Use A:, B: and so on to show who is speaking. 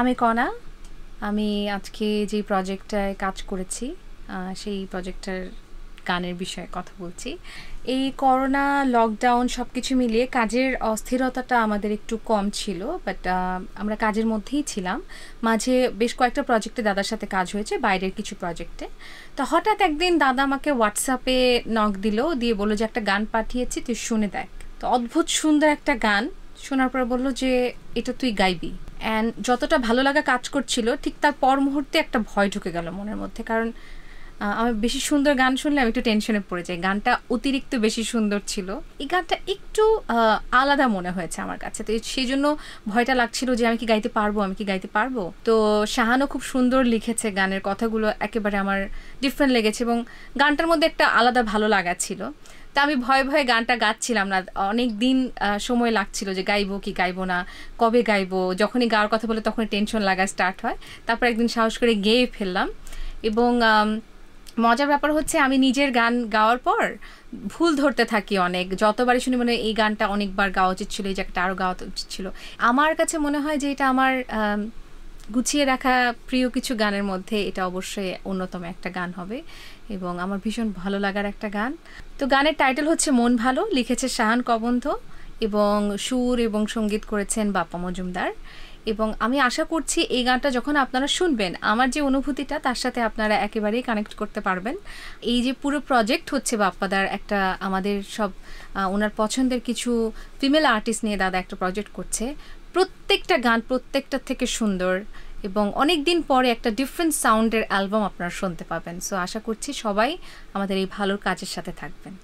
A: আমি কণা আমি আজকে যে প্রজেক্টটায় কাজ
B: করেছি সেই প্রজেক্টটার গানের বিষয়ে কথা বলছি এই করোনা লকডাউন সব কিছু মিলিয়ে কাজের অস্থিরতাটা আমাদের একটু কম ছিল বাট আমরা কাজের মধ্যেই ছিলাম মাঝে বেশ কয়েকটা প্রজেক্টে দাদার সাথে কাজ হয়েছে বাইরের কিছু প্রজেক্টে তো হঠাৎ একদিন দাদা আমাকে হোয়াটসঅ্যাপে নক দিল দিয়ে বললো যে একটা গান পাঠিয়েছি তুই শুনে দেখ তো অদ্ভুত সুন্দর একটা গান শোনার পর বললো যে এটা তুই গাইবি অ্যান্ড যতটা ভালো লাগা কাজ করছিল ঠিক তার পর মুহূর্তে একটা ভয় ঢুকে গেল মনের মধ্যে কারণ আমি বেশি সুন্দর গান শুনলে আমি একটু টেনশনে পড়ে যাই গানটা অতিরিক্ত বেশি সুন্দর ছিল এই গানটা একটু আলাদা মনে হয়েছে আমার কাছে তো সেই জন্য ভয়টা লাগছিল যে আমি কি গাইতে পারবো আমি কি গাইতে পারবো তো শাহানও খুব সুন্দর লিখেছে গানের কথাগুলো একেবারে আমার ডিফারেন্ট লেগেছে এবং গানটার মধ্যে একটা আলাদা ভালো লাগা ছিল তা আমি ভয়ে ভয়ে গানটা গাচ্ছিলাম না অনেক দিন সময় লাগছিল যে গাইবো কি গাইবো না কবে গাইবো যখনই গাওয়ার কথা বলে তখনই টেনশন লাগা স্টার্ট হয় তারপর একদিন সাহস করে গেয়ে ফেললাম এবং মজার ব্যাপার হচ্ছে আমি নিজের গান গাওয়ার পর ভুল ধরতে থাকি অনেক যতবারই শুনি মনে এই গানটা অনেকবার গাওয়া উচিত ছিল এই জায়গাটা আরও গাওয়া উচিত ছিল আমার কাছে মনে হয় যে এটা আমার গুছিয়ে রাখা প্রিয় কিছু গানের মধ্যে এটা অবশ্যই অন্যতম একটা গান হবে এবং আমার ভীষণ ভালো লাগার একটা গান তো গানের টাইটেল হচ্ছে মন ভালো লিখেছে শাহান কবন্ধ এবং সুর এবং সঙ্গীত করেছেন বাপ্পা মজুমদার এবং আমি আশা করছি এই গানটা যখন আপনারা শুনবেন আমার যে অনুভূতিটা তার সাথে আপনারা একেবারেই কানেক্ট করতে পারবেন এই যে পুরো প্রজেক্ট হচ্ছে বাপ্পাদার একটা আমাদের সব ওনার পছন্দের কিছু ফিমেল আর্টিস্ট নিয়ে দাদা একটা প্রজেক্ট করছে প্রত্যেকটা গান প্রত্যেকটা থেকে সুন্দর এবং অনেক দিন পরে একটা ডিফারেন্ট সাউন্ডের অ্যালবাম আপনারা শুনতে
A: পাবেন সো আশা করছি সবাই আমাদের এই ভালো কাজের সাথে থাকবেন